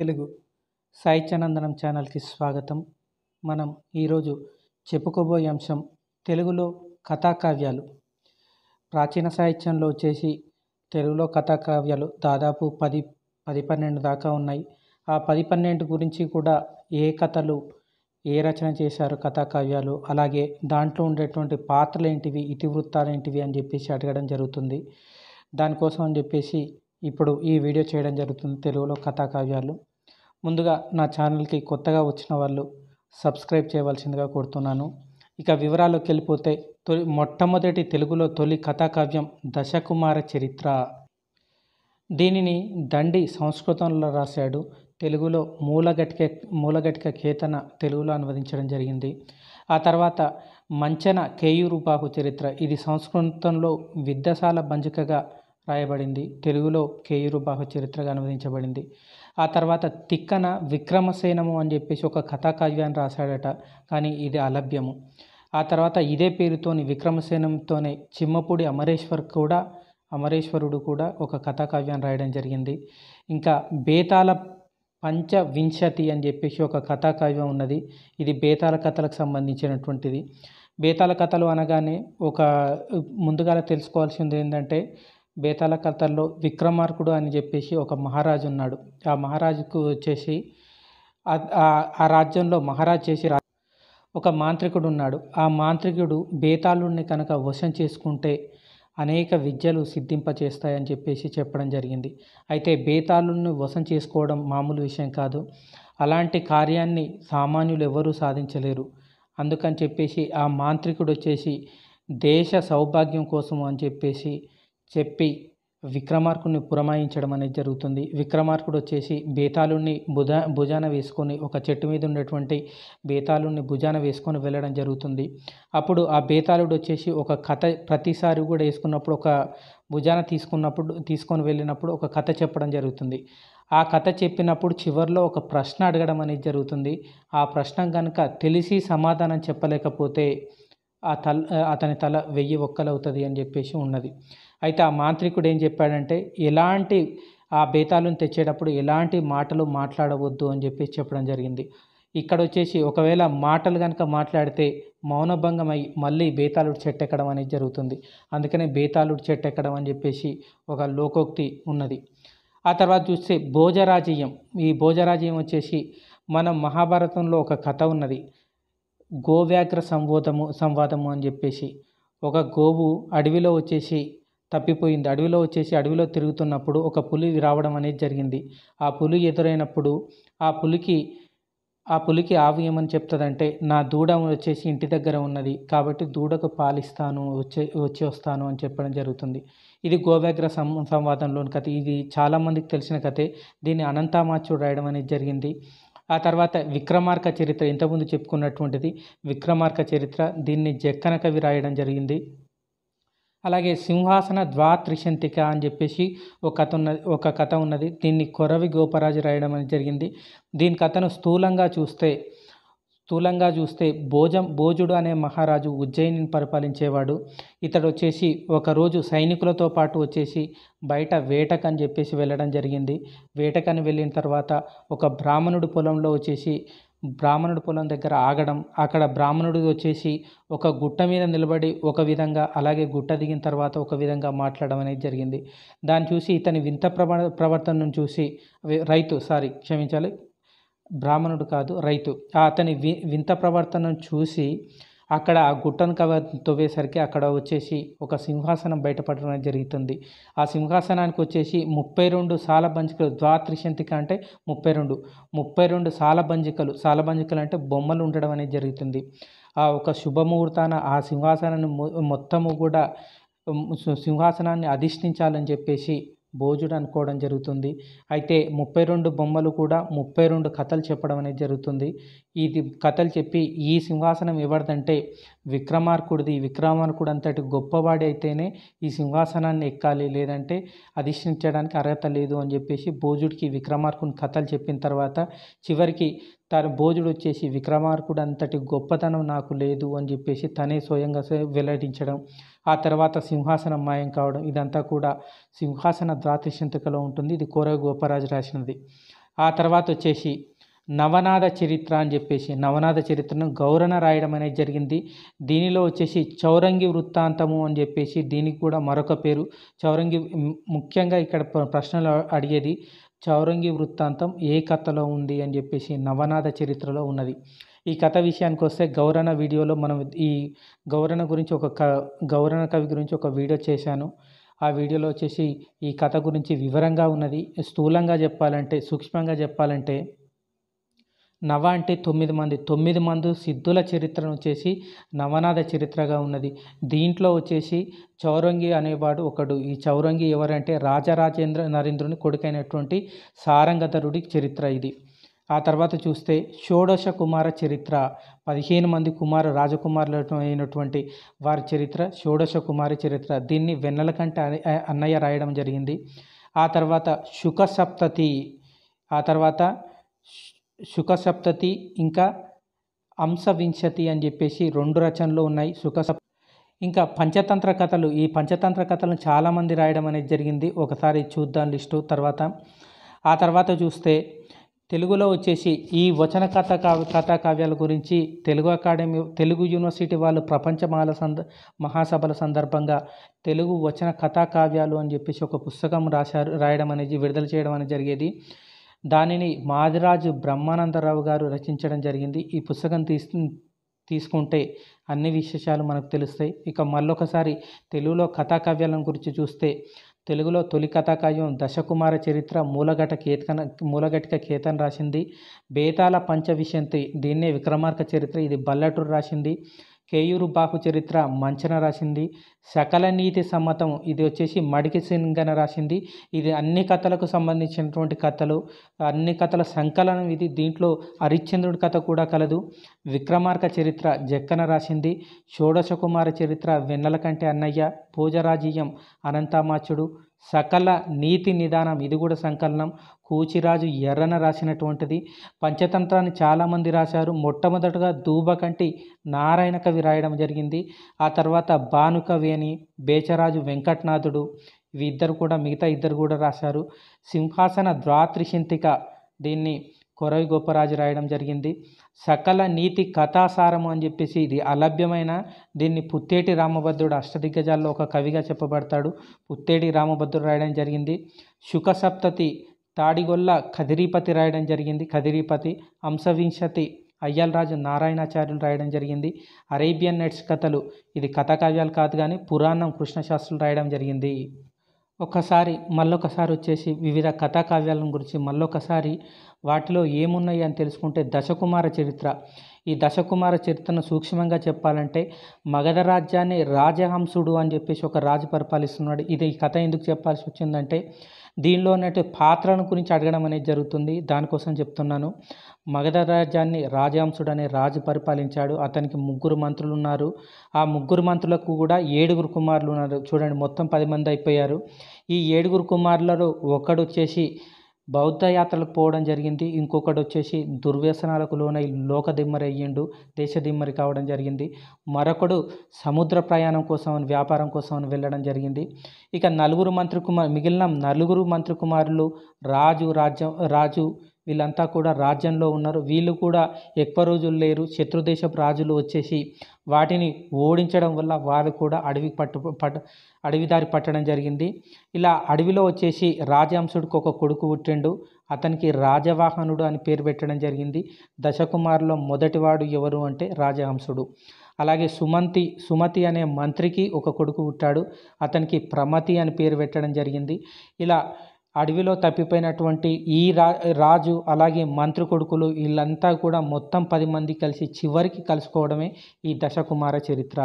తెలుగు సాహిత్యానందనం ఛానల్కి స్వాగతం మనం ఈరోజు చెప్పుకోబోయే అంశం తెలుగులో కథాకావ్యాలు ప్రాచీన సాహిత్యంలో వచ్చేసి తెలుగులో కథాకావ్యాలు దాదాపు పది పది పన్నెండు దాకా ఉన్నాయి ఆ పది పన్నెండు గురించి కూడా ఏ కథలు ఏ రచన చేశారు కథాకావ్యాలు అలాగే దాంట్లో ఉండేటువంటి పాత్రలు ఏంటివి ఇతివృత్తాలు ఏంటివి అని చెప్పేసి అడగడం జరుగుతుంది దానికోసం అని చెప్పేసి ఇప్పుడు ఈ వీడియో చేయడం జరుగుతుంది తెలుగులో కథాకావ్యాలు ముందుగా నా ఛానల్కి కొత్తగా వచ్చిన వాళ్ళు సబ్స్క్రైబ్ చేయవలసిందిగా కోరుతున్నాను ఇక వివరాల్లోకి వెళ్ళిపోతే తొలి మొట్టమొదటి తెలుగులో తొలి కథాకావ్యం దశకుమార చరిత్ర దీనిని దండి సంస్కృతంలో రాశాడు తెలుగులో మూలగటిక మూలగటిక కేతన తెలుగులో అనువదించడం జరిగింది ఆ తర్వాత మంచన కేయూరుబాహు చరిత్ర ఇది సంస్కృతంలో విద్యశాల బంజుకగా రాయబడింది తెలుగులో కేయూరుబాహు చరిత్రగా అనువదించబడింది ఆ తర్వాత తిక్కన విక్రమసేనము అని చెప్పేసి ఒక కథాకావ్యాన్ని రాశాడట కానీ ఇది అలభ్యము ఆ తర్వాత ఇదే పేరుతోని విక్రమసేనంతోనే చిమ్మపూడి అమరేశ్వర్ కూడా అమరేశ్వరుడు కూడా ఒక కథాకావ్యాన్ని రాయడం జరిగింది ఇంకా బేతాల పంచవింశతి అని చెప్పేసి ఒక కథాకావ్యం ఉన్నది ఇది బేతాల కథలకు సంబంధించినటువంటిది బేతాల కథలు అనగానే ఒక ముందుగా తెలుసుకోవాల్సింది ఏంటంటే బేతాల కథల్లో విక్రమార్కుడు అని చెప్పేసి ఒక మహారాజు ఉన్నాడు ఆ మహారాజుకు వచ్చేసి ఆ రాజ్యంలో మహారాజ్ చేసి ఒక మాంత్రికుడు ఉన్నాడు ఆ మాంత్రికుడు బేతాళుడిని కనుక వశం చేసుకుంటే అనేక విద్యలు సిద్ధింపచేస్తాయని చెప్పేసి చెప్పడం జరిగింది అయితే బేతాళుడిని వశం చేసుకోవడం మామూలు విషయం కాదు అలాంటి కార్యాన్ని సామాన్యులు ఎవరూ సాధించలేరు అందుకని చెప్పేసి ఆ మాంత్రికుడు వచ్చేసి దేశ సౌభాగ్యం కోసం అని చెప్పేసి చెప్పి విక్రమార్కుడిని పురమాయించడం అనేది జరుగుతుంది విక్రమార్కుడు వచ్చేసి బేతాళుణ్ణి భుజ భుజాన వేసుకొని ఒక చెట్టు మీద ఉన్నటువంటి బేతాళుణ్ణి భుజాన వేసుకొని వెళ్ళడం జరుగుతుంది అప్పుడు ఆ బేతాళుడు వచ్చేసి ఒక కథ ప్రతిసారి కూడా వేసుకున్నప్పుడు ఒక భుజాన తీసుకున్నప్పుడు తీసుకొని వెళ్ళినప్పుడు ఒక కథ చెప్పడం జరుగుతుంది ఆ కథ చెప్పినప్పుడు చివరిలో ఒక ప్రశ్న అడగడం అనేది జరుగుతుంది ఆ ప్రశ్న కనుక తెలిసి సమాధానం చెప్పలేకపోతే ఆ తల అతని తల వెయ్యి ఒక్కలవుతుంది అని చెప్పేసి ఉన్నది అయితే ఆ మాంత్రికుడు ఏం చెప్పాడంటే ఎలాంటి ఆ బేతాలను తెచ్చేటప్పుడు ఎలాంటి మాటలు మాట్లాడవద్దు అని చెప్పి చెప్పడం జరిగింది ఇక్కడ వచ్చేసి ఒకవేళ మాటలు కనుక మాట్లాడితే మౌనభంగం అయ్యి మళ్ళీ బేతాళుడు చెట్టు ఎక్కడం అనేది జరుగుతుంది అందుకనే బేతాళుడు చెట్టు ఎక్కడం అని చెప్పేసి ఒక లోకోక్తి ఉన్నది ఆ తర్వాత చూస్తే భోజరాజయం ఈ భోజరాజయం వచ్చేసి మన మహాభారతంలో ఒక కథ ఉన్నది గోవ్యాగ్ర సంవోదము సంవాదము అని చెప్పేసి ఒక గోవు అడవిలో వచ్చేసి తప్పిపోయింది అడవిలో వచ్చేసి అడవిలో తిరుగుతున్నప్పుడు ఒక పులి రావడం అనేది జరిగింది ఆ పులి ఎదురైనప్పుడు ఆ పులికి ఆ పులికి ఆవు ఏమని చెప్తుందంటే నా దూడ వచ్చేసి ఇంటి దగ్గర ఉన్నది కాబట్టి దూడకు పాలిస్తాను వచ్చే వచ్చి వస్తాను అని చెప్పడం జరుగుతుంది ఇది గోవ్యాగ్ర సం సంవాదంలోని కథ ఇది చాలామందికి తెలిసిన కథే దీన్ని అనంతామాచుడు రాయడం అనేది జరిగింది ఆ తర్వాత విక్రమార్క చరిత్ర ఇంతకుముందు చెప్పుకున్నటువంటిది విక్రమార్క చరిత్ర దీన్ని జక్కన కవి రాయడం జరిగింది అలాగే సింహాసన ద్వాత్రిశంతిక అని చెప్పేసి ఒక కథ ఉన్నది ఒక కథ ఉన్నది దీన్ని కొరవి గోపరాజు రాయడం అనేది జరిగింది దీని కథను స్థూలంగా చూస్తే స్థూలంగా చూస్తే భోజం భోజుడు అనే మహారాజు ఉజ్జయిని పరిపాలించేవాడు ఇతడు వచ్చేసి ఒకరోజు సైనికులతో పాటు వచ్చేసి బయట వేటకని చెప్పేసి వెళ్ళడం జరిగింది వేటకని వెళ్ళిన తర్వాత ఒక బ్రాహ్మణుడు పొలంలో వచ్చేసి బ్రాహ్మణుడు పొలం దగ్గర ఆగడం అక్కడ బ్రాహ్మణుడు వచ్చేసి ఒక గుట్ట మీద నిలబడి ఒక విధంగా అలాగే గుట్ట దిగిన తర్వాత ఒక విధంగా మాట్లాడడం అనేది జరిగింది దాన్ని చూసి ఇతని వింత ప్రవ ప్రవర్తనను చూసి రైతు సారీ క్షమించాలి బ్రాహ్మణుడు కాదు రైతు అతని వి వింత ప్రవర్తనను చూసి అక్కడ గుట్టను కవ తవ్వేసరికి అక్కడ వచ్చేసి ఒక సింహాసనం బయటపడడం జరుగుతుంది ఆ సింహాసనానికి వచ్చేసి ముప్పై రెండు బంజికలు ద్వాత్రిశంతిక అంటే ముప్పై రెండు ముప్పై రెండు సాల బంజికలు అంటే బొమ్మలు ఉండడం అనేది జరుగుతుంది ఆ ఒక శుభముహూర్తాన ఆ సింహాసనాన్ని మొత్తము కూడా సింహాసనాన్ని అధిష్ఠించాలని చెప్పేసి భోజుడు అనుకోవడం జరుగుతుంది అయితే ముప్పై రెండు బొమ్మలు కూడా ముప్పై రెండు కథలు చెప్పడం అనేది జరుగుతుంది ఇది కథలు చెప్పి ఈ సింహాసనం ఎవరిదంటే విక్రమార్కుడిది విక్రమార్కుడు అంతటి గొప్పవాడి అయితేనే ఈ సింహాసనాన్ని ఎక్కాలి లేదంటే అధిష్ఠించడానికి అర్హత లేదు అని చెప్పేసి భోజుడికి విక్రమార్కుని కథలు చెప్పిన తర్వాత చివరికి తన భోజుడు వచ్చేసి విక్రమార్కుడు అంతటి గొప్పతనం నాకు లేదు అని చెప్పేసి తనే స్వయంగా వెల్లడించడం ఆ తర్వాత సింహాసనం మాయం కావడం ఇదంతా కూడా సింహాసన ద్వాతిశంతకలో ఉంటుంది ఇది కోర గోపరాజు రాసినది ఆ తర్వాత వచ్చేసి నవనాథ చరిత్ర అని చెప్పేసి నవనాథ చరిత్రను గౌరణ రాయడం అనేది జరిగింది దీనిలో వచ్చేసి చౌరంగి వృత్తాంతము అని చెప్పేసి దీనికి కూడా మరొక పేరు చౌరంగి ముఖ్యంగా ఇక్కడ ప్రశ్నలు అడిగేది చౌరంగి వృత్తాంతం ఏ కథలో ఉంది అని చెప్పేసి నవనాథ చరిత్రలో ఉన్నది ఈ కథ విషయానికి వస్తే గౌరణ వీడియోలో మనం ఈ గౌరణ గురించి ఒక క గౌరణ కవి గురించి ఒక వీడియో చేశాను ఆ వీడియోలో వచ్చేసి ఈ కథ గురించి వివరంగా ఉన్నది స్థూలంగా చెప్పాలంటే సూక్ష్మంగా చెప్పాలంటే నవ అంటే తొమ్మిది మంది తొమ్మిది మంది సిద్ధుల చరిత్రను వచ్చేసి నవనాథ చరిత్రగా ఉన్నది దీంట్లో వచ్చేసి చౌరంగి అనేవాడు ఒకడు ఈ చౌరంగి ఎవరంటే రాజరాజేంద్ర నరేంద్రుని కొడుకైనటువంటి సారంగధరుడి చరిత్ర ఇది ఆ తర్వాత చూస్తే షోడశ కుమార చరిత్ర పదిహేను మంది కుమార రాజకుమారుల అయినటువంటి వారి చరిత్ర షోడశ కుమారి చరిత్ర దీన్ని వెన్నెల కంటే అన్నయ్య రాయడం జరిగింది ఆ తర్వాత శుక సప్తతి ఆ తర్వాత శుక సప్తతి ఇంకా అంశవింశతి అని చెప్పేసి రెండు రచనలు ఉన్నాయి సుఖసప్ ఇంకా పంచతంత్ర కథలు ఈ పంచతంత్ర కథలను చాలామంది రాయడం అనేది జరిగింది ఒకసారి చూద్దాం లిస్టు తర్వాత ఆ తర్వాత చూస్తే తెలుగులో వచ్చేసి ఈ వచన కథ కావ్య కథా కావ్యాల గురించి తెలుగు అకాడమీ తెలుగు యూనివర్సిటీ వాళ్ళు ప్రపంచ మాల సంద మహాసభల సందర్భంగా తెలుగు వచన కథా కావ్యాలు అని చెప్పేసి ఒక పుస్తకం రాశారు రాయడం అనేది విడుదల చేయడం అనేది జరిగేది దానిని మాదిరాజు బ్రహ్మానందరావు గారు రచించడం జరిగింది ఈ పుస్తకం తీసు తీసుకుంటే అన్ని విశేషాలు మనకు తెలుస్తాయి ఇక మళ్ళొకసారి తెలుగులో కథా కావ్యాలను గురించి చూస్తే తెలుగులో తొలి కథాకావ్యం దశకుమార చరిత్ర మూలఘట కేతన మూలఘటిక కేతన్ రాసింది బేతాల పంచవిశంతి దీన్నే విక్రమార్క చరిత్ర ఇది బల్లటూరు రాసింది కేయూరు బాహు చరిత్ర మంచన రాసింది సకల నీతి సమ్మతం ఇది వచ్చేసి మడికి సింగన రాసింది ఇది అన్ని కథలకు సంబంధించినటువంటి కథలు అన్ని కథల సంకలనం ఇది దీంట్లో హరిశ్చంద్రుడి కథ కూడా కలదు విక్రమార్క చరిత్ర జక్కన రాసింది షోడశకుమార చరిత్ర వెన్నెల కంటే అన్నయ్య పూజరాజీయం అనంతామాచుడు సకల నీతి నిదానం ఇది కూడా సంకలనం కూచిరాజు ఎర్రన రాసినటువంటిది పంచతంత్రాన్ని చాలామంది రాశారు మొట్టమొదటగా దూబకంటి నారాయణ కవి రాయడం జరిగింది ఆ తర్వాత భానుకవేణి బేచరాజు వెంకటనాథుడు ఇవి ఇద్దరు కూడా మిగతా ఇద్దరు కూడా రాశారు సింహాసన ద్వాత్రిశింతిక దీన్ని కొరవి గోపరాజు రాయడం జరిగింది సకల నీతి కథాసారము అని చెప్పేసి ఇది అలభ్యమైన దీన్ని పుత్తేటి రామభద్రుడు అష్టదిగ్గజాల్లో ఒక కవిగా చెప్పబడతాడు పుత్తేటి రామభద్రుడు రాయడం జరిగింది శుక సప్తతి తాడిగొల్ల కదిరీపతి రాయడం జరిగింది కదిరిపతి హంసవింశతి రాజు నారాయణాచార్యులు రాయడం జరిగింది అరేబియన్ నైట్స్ కథలు ఇది కథాకావ్యాలు కాదు కానీ పురాణం కృష్ణశాస్త్రులు రాయడం జరిగింది ఒకసారి మళ్ళొకసారి వచ్చేసి వివిధ కథా కావ్యాలను గురించి మళ్ళొకసారి వాటిలో ఏమున్నాయి అని తెలుసుకుంటే దశకుమార చరిత్ర ఈ దశకుమార చరిత్రను సూక్ష్మంగా చెప్పాలంటే మగధ రాజ్యాన్ని రాజహంసుడు అని చెప్పేసి ఒక రాజు పరిపాలిస్తున్నాడు ఇది ఈ కథ ఎందుకు చెప్పాల్సి వచ్చిందంటే దీనిలో ఉన్నట్టు పాత్రను గురించి అడగడం అనేది జరుగుతుంది దానికోసం చెప్తున్నాను మగధ రాజ్యాన్ని రాజహంసుడు అనే రాజు పరిపాలించాడు అతనికి ముగ్గురు మంత్రులు ఉన్నారు ఆ ముగ్గురు మంత్రులకు కూడా ఏడుగురు కుమారులు ఉన్నారు చూడండి మొత్తం పది మంది అయిపోయారు ఈ ఏడుగురు కుమారులలో ఒకడు వచ్చేసి బౌద్ధ యాత్రలకు పోవడం జరిగింది ఇంకొకటి వచ్చేసి దుర్వ్యసనాలకు లోనై లోక దిమ్మరి అయ్యిండు దేశ దిమ్మరి కావడం జరిగింది మరొకడు సముద్ర ప్రయాణం కోసం వ్యాపారం కోసం వెళ్ళడం జరిగింది ఇక నలుగురు మంత్రి కుమార్ మిగిలిన నలుగురు మంత్రి కుమారులు రాజు రాజ్యం రాజు వీళ్ళంతా కూడా రాజ్యంలో ఉన్నారు వీళ్ళు కూడా ఎక్కువ రోజులు లేరు శత్రుదేశపు రాజులు వచ్చేసి వాటిని ఓడించడం వల్ల వాళ్ళు కూడా అడవి పట్టు పట్ అడవిదారి పట్టడం జరిగింది ఇలా అడవిలో వచ్చేసి రాజహంసుడికి ఒక కొడుకు పుట్టిండు అతనికి రాజవాహనుడు అని పేరు పెట్టడం జరిగింది దశకుమారులో మొదటివాడు ఎవరు అంటే రాజహంసుడు అలాగే సుమంతి సుమతి అనే మంత్రికి ఒక కొడుకు పుట్టాడు అతనికి ప్రమతి అని పేరు పెట్టడం జరిగింది ఇలా అడవిలో తప్పిపోయినటువంటి ఈ రా రాజు అలాగే మంత్రి కొడుకులు వీళ్ళంతా కూడా మొత్తం పది మంది కలిసి చివరికి కలుసుకోవడమే ఈ దశకుమార చరిత్ర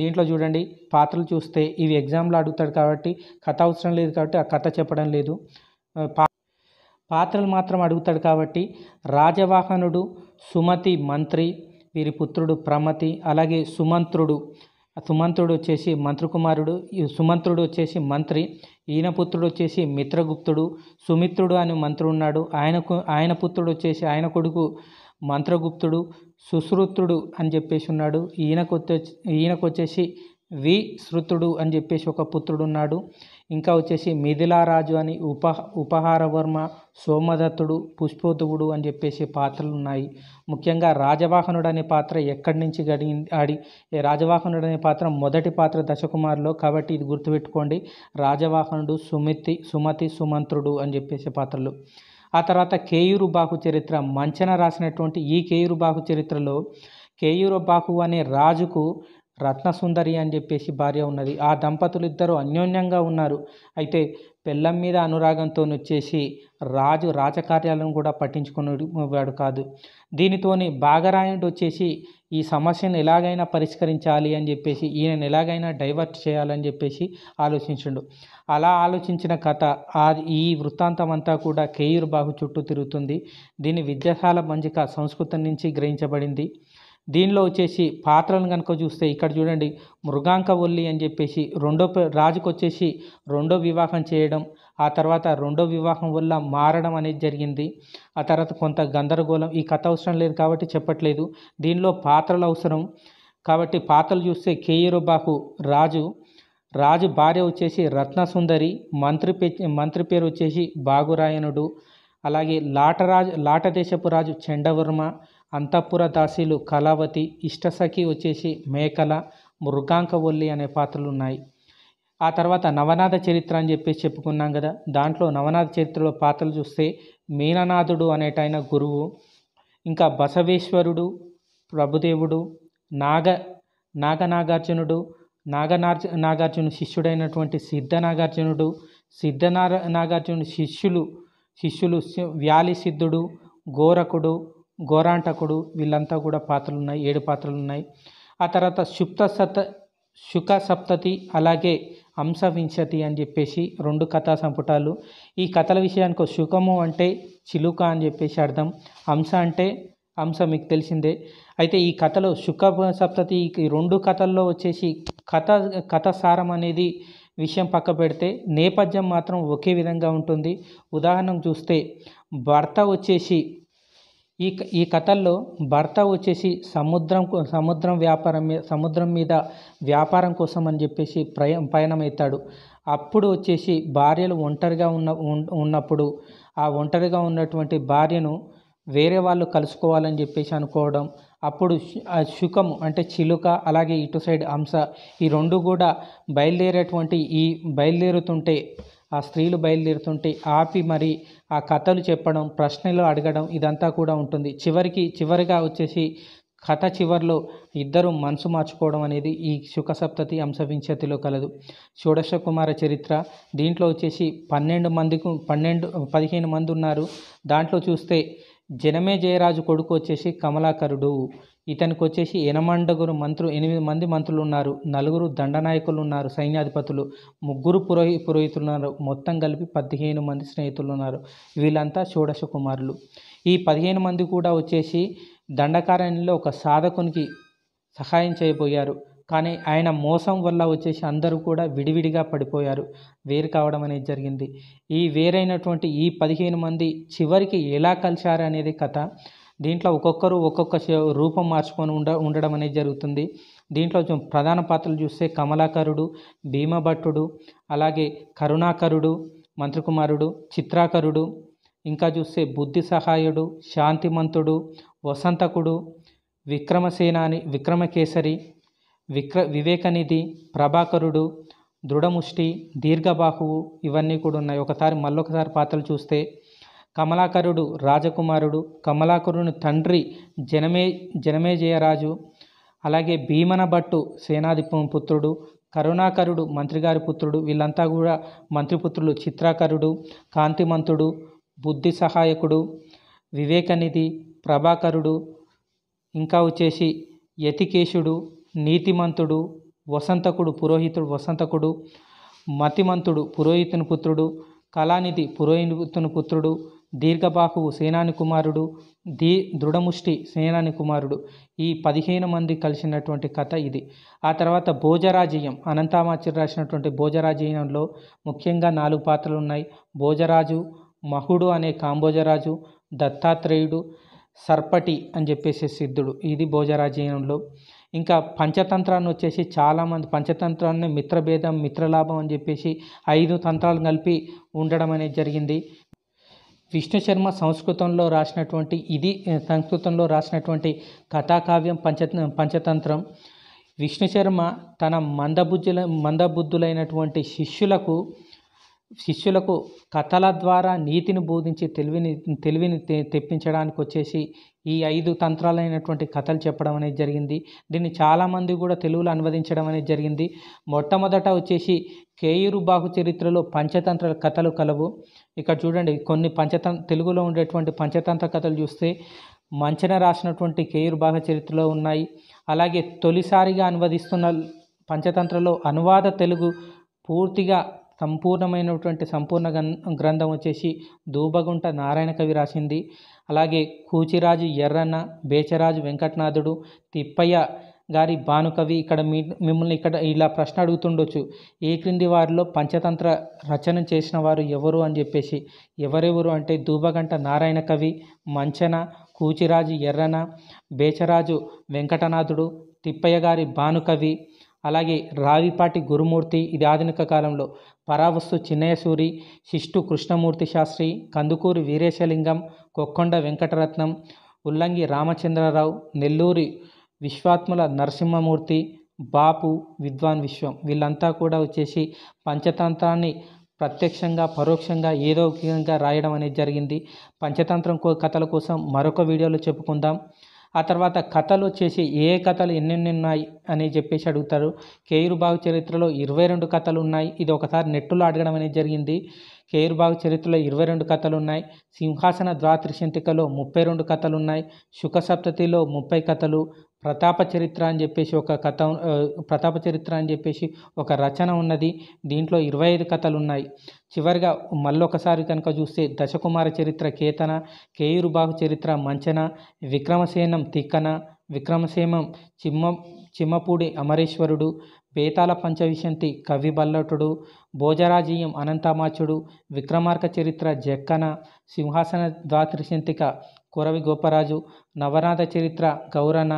దీంట్లో చూడండి పాత్రలు చూస్తే ఇవి ఎగ్జామ్లో అడుగుతాడు కాబట్టి కథ అవసరం లేదు కాబట్టి ఆ కథ చెప్పడం లేదు పాత్రలు మాత్రం అడుగుతాడు కాబట్టి రాజవాహనుడు సుమతి మంత్రి వీరి పుత్రుడు ప్రమతి అలాగే సుమంత్రుడు సుమంతుడు వచ్చేసి ఈ సుమంత్రుడు వచ్చేసి మంత్రి ఈయన పుత్రుడు వచ్చేసి మిత్రగుప్తుడు సుమిత్రుడు అని మంత్రుడు ఉన్నాడు ఆయనకు ఆయన పుత్రుడు వచ్చేసి ఆయన కొడుకు మంత్రగుప్తుడు సుశ్రుతుడు అని చెప్పేసి ఉన్నాడు ఈయనకు ఈయనకొచ్చేసి వచ్చేసి వి శృతుడు అని చెప్పేసి ఒక పుత్రుడు ఉన్నాడు ఇంకా వచ్చేసి మిథిలారాజు అని ఉప ఉపహారవర్మ సోమదత్తుడు పుష్పోతువుడు అని చెప్పేసి పాత్రలు ఉన్నాయి ముఖ్యంగా రాజవాహనుడు అనే పాత్ర ఎక్కడి నుంచి గడి ఆడి రాజవాహనుడు అనే పాత్ర మొదటి పాత్ర దశకుమార్లో కాబట్టి ఇది గుర్తుపెట్టుకోండి రాజవాహనుడు సుమితి సుమతి సుమంత్రుడు అని చెప్పేసి పాత్రలు ఆ తర్వాత కేయూరు బాకు చరిత్ర మంచన రాసినటువంటి ఈ కేయూరు బాకు చరిత్రలో కేయూరు బాకు అనే రాజుకు రత్నసుందరి అని చెప్పేసి భార్య ఉన్నది ఆ దంపతులు ఇద్దరు అన్యోన్యంగా ఉన్నారు అయితే పెళ్ళం మీద అనురాగంతో వచ్చేసి రాజు రాజకార్యాలను కూడా పట్టించుకునేవాడు కాదు దీనితోని బాగరాయుడు వచ్చేసి ఈ సమస్యను ఎలాగైనా పరిష్కరించాలి అని చెప్పేసి ఈయనను ఎలాగైనా డైవర్ట్ చేయాలని చెప్పేసి ఆలోచించుండు అలా ఆలోచించిన కథ ఈ వృత్తాంతం అంతా కూడా కేయూర్ బాగు చుట్టూ తిరుగుతుంది దీని విద్యాశాల మంజిక సంస్కృతం నుంచి గ్రహించబడింది దీనిలో వచ్చేసి పాత్రలను కనుక చూస్తే ఇక్కడ చూడండి మృగాంక ఒల్లి అని చెప్పేసి రెండో రాజుకు వచ్చేసి రెండో వివాహం చేయడం ఆ తర్వాత రెండో వివాహం వల్ల మారడం అనేది జరిగింది ఆ తర్వాత కొంత గందరగోళం ఈ కథ అవసరం లేదు కాబట్టి చెప్పట్లేదు దీనిలో పాత్రలు అవసరం కాబట్టి పాత్రలు చూస్తే కేయూరుబాకు రాజు రాజు భార్య వచ్చేసి రత్నసుందరి మంత్రి పే మంత్రి పేరు వచ్చేసి బాగురాయనుడు అలాగే లాటరాజు లాట దేశపు రాజు చెండవర్మ అంతఃపుర దాసీలు కళావతి ఇష్టసఖి వచ్చేసి మేకల మృగాంకవల్లి అనే పాత్రలు ఉన్నాయి ఆ తర్వాత నవనాథ చరిత్ర అని చెప్పేసి చెప్పుకున్నాం కదా దాంట్లో నవనాథ చరిత్రలో పాత్రలు చూస్తే మీననాథుడు అనేటైన గురువు ఇంకా బసవేశ్వరుడు ప్రభుదేవుడు నాగ నాగనాగార్జునుడు నాగనార్జ నాగార్జును శిష్యుడైనటువంటి సిద్ధ నాగార్జునుడు సిద్ధ నాగార్జును శిష్యులు శిష్యులు వ్యాలి సిద్ధుడు గోరకుడు గోరాంటకుడు వీళ్ళంతా కూడా పాత్రలు ఉన్నాయి ఏడు పాత్రలు ఉన్నాయి ఆ తర్వాత సుప్త సత శుక సప్తతి అలాగే అంశ వింశతి అని చెప్పేసి రెండు కథా సంపుటాలు ఈ కథల విషయానికి శుకము అంటే చిలుక అని చెప్పేసి అర్థం అంశ అంటే అంశ మీకు తెలిసిందే అయితే ఈ కథలో శుక సప్తతి ఈ రెండు కథల్లో వచ్చేసి కథ కథ సారం అనేది విషయం పక్క పెడితే నేపథ్యం మాత్రం ఒకే విధంగా ఉంటుంది ఉదాహరణకు చూస్తే భర్త వచ్చేసి ఈ ఈ కథల్లో భర్త వచ్చేసి సముద్రం సముద్రం వ్యాపారం మీద సముద్రం మీద వ్యాపారం కోసం అని చెప్పేసి ప్రయ పయనమవుతాడు అప్పుడు వచ్చేసి భార్యలు ఒంటరిగా ఉన్న ఉన్నప్పుడు ఆ ఒంటరిగా ఉన్నటువంటి భార్యను వేరే వాళ్ళు కలుసుకోవాలని చెప్పేసి అనుకోవడం అప్పుడు శుకం అంటే చిలుక అలాగే ఇటు సైడ్ అంశ ఈ రెండు కూడా బయలుదేరేటువంటి ఈ బయలుదేరుతుంటే ఆ స్త్రీలు బయలుదేరుతుంటే ఆపి మరి ఆ కథలు చెప్పడం ప్రశ్నలు అడగడం ఇదంతా కూడా ఉంటుంది చివరికి చివరిగా వచ్చేసి కథ చివరిలో ఇద్దరు మనసు మార్చుకోవడం అనేది ఈ సప్తతి అంశవింశతిలో కలదు షోడశ కుమార చరిత్ర దీంట్లో వచ్చేసి పన్నెండు మందికి పన్నెండు పదిహేను మంది ఉన్నారు దాంట్లో చూస్తే జనమే జయరాజు కొడుకు వచ్చేసి కమలాకరుడు ఇతనికి వచ్చేసి ఎనమండగురు మంత్రులు ఎనిమిది మంది మంత్రులు ఉన్నారు నలుగురు దండనాయకులు ఉన్నారు సైన్యాధిపతులు ముగ్గురు పురోహి పురోహితులు ఉన్నారు మొత్తం కలిపి పదిహేను మంది స్నేహితులు ఉన్నారు వీళ్ళంతా షోడశ కుమారులు ఈ పదిహేను మంది కూడా వచ్చేసి దండకారణ్యంలో ఒక సాధకునికి సహాయం చేయబోయారు కానీ ఆయన మోసం వల్ల వచ్చేసి అందరూ కూడా విడివిడిగా పడిపోయారు వేరు కావడం అనేది జరిగింది ఈ వేరైనటువంటి ఈ పదిహేను మంది చివరికి ఎలా కలిశారు అనేది కథ దీంట్లో ఒక్కొక్కరు ఒక్కొక్క రూపం మార్చుకొని ఉండ ఉండడం అనేది జరుగుతుంది దీంట్లో ప్రధాన పాత్రలు చూస్తే కమలాకరుడు భీమభట్టుడు అలాగే కరుణాకరుడు మంత్రికుమారుడు చిత్రాకరుడు ఇంకా చూస్తే బుద్ధి సహాయుడు శాంతిమంతుడు వసంతకుడు విక్రమసేనాని విక్రమకేసరి విక్ర వివేకనిధి ప్రభాకరుడు దృఢముష్టి దీర్ఘబాహువు ఇవన్నీ కూడా ఉన్నాయి ఒకసారి మళ్ళొకసారి పాత్రలు చూస్తే కమలాకరుడు రాజకుమారుడు కమలాకరుని తండ్రి జనమే జనమేజయరాజు అలాగే భీమన భట్టు సేనాధిపం పుత్రుడు కరుణాకరుడు మంత్రిగారి పుత్రుడు వీళ్ళంతా కూడా మంత్రిపుత్రులు చిత్రాకరుడు కాంతిమంతుడు బుద్ధి సహాయకుడు వివేకనిధి ప్రభాకరుడు ఇంకా వచ్చేసి యతికేశుడు నీతిమంతుడు వసంతకుడు పురోహితుడు వసంతకుడు మతిమంతుడు పురోహితుని పుత్రుడు కళానిధి పురోహితుని పుత్రుడు దీర్ఘబాహువు సేనాని కుమారుడు దీ దృఢముష్టి సేనాని కుమారుడు ఈ పదిహేను మంది కలిసినటువంటి కథ ఇది ఆ తర్వాత భోజరాజయం అనంతామాచి రాసినటువంటి భోజరాజయంలో ముఖ్యంగా నాలుగు పాత్రలు ఉన్నాయి భోజరాజు మహుడు అనే కాంబోజరాజు దత్తాత్రేయుడు సర్పటి అని చెప్పేసి సిద్ధుడు ఇది భోజరాజయంలో ఇంకా పంచతంత్రాన్ని వచ్చేసి చాలామంది పంచతంత్రాన్ని మిత్రభేదం మిత్రలాభం అని చెప్పేసి ఐదు తంత్రాలు కలిపి ఉండడం అనేది జరిగింది విష్ణు శర్మ సంస్కృతంలో రాసినటువంటి ఇది సంస్కృతంలో రాసినటువంటి కథాకావ్యం పంచ పంచతంత్రం విష్ణు శర్మ తన మందబుద్ధుల మందబుద్ధులైనటువంటి శిష్యులకు శిష్యులకు కథల ద్వారా నీతిని బోధించి తెలివిని తెలివిని తెప్పించడానికి వచ్చేసి ఈ ఐదు తంత్రాలైనటువంటి కథలు చెప్పడం అనేది జరిగింది దీన్ని చాలామంది కూడా తెలుగులో అనువదించడం అనేది జరిగింది మొట్టమొదట వచ్చేసి కేయూరు బాహు చరిత్రలో పంచతంత్ర కథలు కలవు ఇక్కడ చూడండి కొన్ని పంచతం తెలుగులో ఉండేటువంటి పంచతంత్ర కథలు చూస్తే మంచన రాసినటువంటి కేయూరు బాహు చరిత్రలో ఉన్నాయి అలాగే తొలిసారిగా అనువదిస్తున్న పంచతంత్రలో అనువాద తెలుగు పూర్తిగా సంపూర్ణమైనటువంటి సంపూర్ణ గ్రంథం వచ్చేసి దూబగుంట నారాయణ కవి రాసింది అలాగే కూచిరాజు ఎర్రన్న బేచరాజు వెంకటనాథుడు తిప్పయ్య గారి భానుకవి ఇక్కడ మీ మిమ్మల్ని ఇక్కడ ఇలా ప్రశ్న అడుగుతుండొచ్చు ఏ క్రింది వారిలో పంచతంత్ర రచన చేసిన వారు ఎవరు అని చెప్పేసి ఎవరెవరు అంటే దూబగంట నారాయణ కవి మంచన కూచిరాజు ఎర్రన బేచరాజు వెంకటనాథుడు తిప్పయ్య గారి భానుకవి అలాగే రావిపాటి గురుమూర్తి ఇది ఆధునిక కాలంలో పరావస్తు చిన్నయసూరి శిష్టు కృష్ణమూర్తి శాస్త్రి కందుకూరి వీరేశలింగం కొక్కొండ వెంకటరత్నం ఉల్లంగి రామచంద్రరావు నెల్లూరి విశ్వాత్ముల నరసింహమూర్తి బాపు విద్వాన్ విశ్వం వీళ్ళంతా కూడా వచ్చేసి పంచతంత్రాన్ని ప్రత్యక్షంగా పరోక్షంగా ఏదో విధంగా రాయడం అనేది జరిగింది పంచతంత్రం కథల కోసం మరొక వీడియోలో చెప్పుకుందాం ఆ తర్వాత కథలు వచ్చేసి ఏ కథలు ఎన్నెన్ని ఉన్నాయి అని చెప్పేసి అడుగుతారు కేయూరుబాగు చరిత్రలో ఇరవై రెండు కథలు ఉన్నాయి ఇది ఒకసారి నెట్టులో అడగడం అనేది జరిగింది కేయూరుబాగు చరిత్రలో ఇరవై రెండు కథలు ఉన్నాయి సింహాసన ద్వాత్రి శంతికలో ముప్పై రెండు కథలు ఉన్నాయి సప్తతిలో ముప్పై కథలు ప్రతాప చరిత్ర అని చెప్పేసి ఒక కథ ప్రతాప చరిత్ర అని చెప్పేసి ఒక రచన ఉన్నది దీంట్లో ఇరవై ఐదు కథలు ఉన్నాయి చివరిగా మళ్ళొకసారి కనుక చూస్తే దశకుమార చరిత్ర కేతన కేయూరుబాహు చరిత్ర మంచన విక్రమసేనం తిక్కన విక్రమసేనం చిమ్మ చిమ్మపూడి అమరేశ్వరుడు బేతాల పంచవిశంతి కవి బల్లటుడు భోజరాజీయం అనంతమాచుడు విక్రమార్క చరిత్ర జక్కన సింహాసన ద్వాత్రిశంతిక కురవి గోపరాజు నవనాథ చరిత్ర గౌరన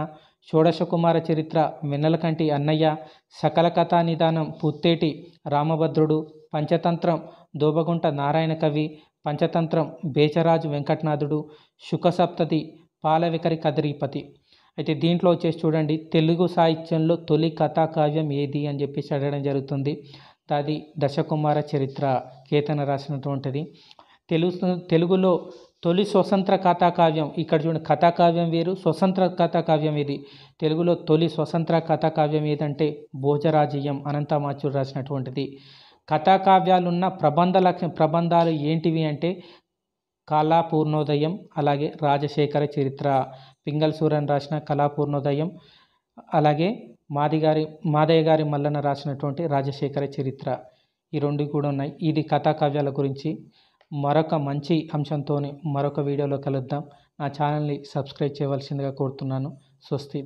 షోడశకుమార చరిత్ర వెన్నెలకంటి అన్నయ్య సకల కథా నిదానం పుత్తేటి రామభద్రుడు పంచతంత్రం దోబగుంట నారాయణ కవి పంచతంత్రం బేచరాజు వెంకటనాథుడు శుకసప్తతి పాలవికరి కదిరిపతి అయితే దీంట్లో వచ్చేసి చూడండి తెలుగు సాహిత్యంలో తొలి కథా కావ్యం ఏది అని చెప్పేసి అడగడం జరుగుతుంది అది దశకుమార చరిత్ర కేతన రాసినటువంటిది తెలుగు తెలుగులో తొలి స్వతంత్ర కథాకావ్యం ఇక్కడ చూడండి కథాకావ్యం వేరు స్వతంత్ర కథాకావ్యం ఇది తెలుగులో తొలి స్వతంత్ర కథాకావ్యం ఏదంటే భోజరాజీయం అనంతమాచుడు రాసినటువంటిది కథాకావ్యాలున్న ప్రబంధ లక్ష్య ప్రబంధాలు ఏంటివి అంటే కళాపూర్ణోదయం అలాగే రాజశేఖర చరిత్ర పింగల్ సూరన్ రాసిన కళాపూర్ణోదయం అలాగే మాదిగారి మాదయ్య గారి మల్లన రాసినటువంటి రాజశేఖర చరిత్ర ఈ రెండు కూడా ఉన్నాయి ఇది కథాకావ్యాల గురించి మరొక మంచి అంశంతో మరొక వీడియోలో కలుద్దాం నా ఛానల్ని సబ్స్క్రైబ్ చేయవలసిందిగా కోరుతున్నాను స్వస్తి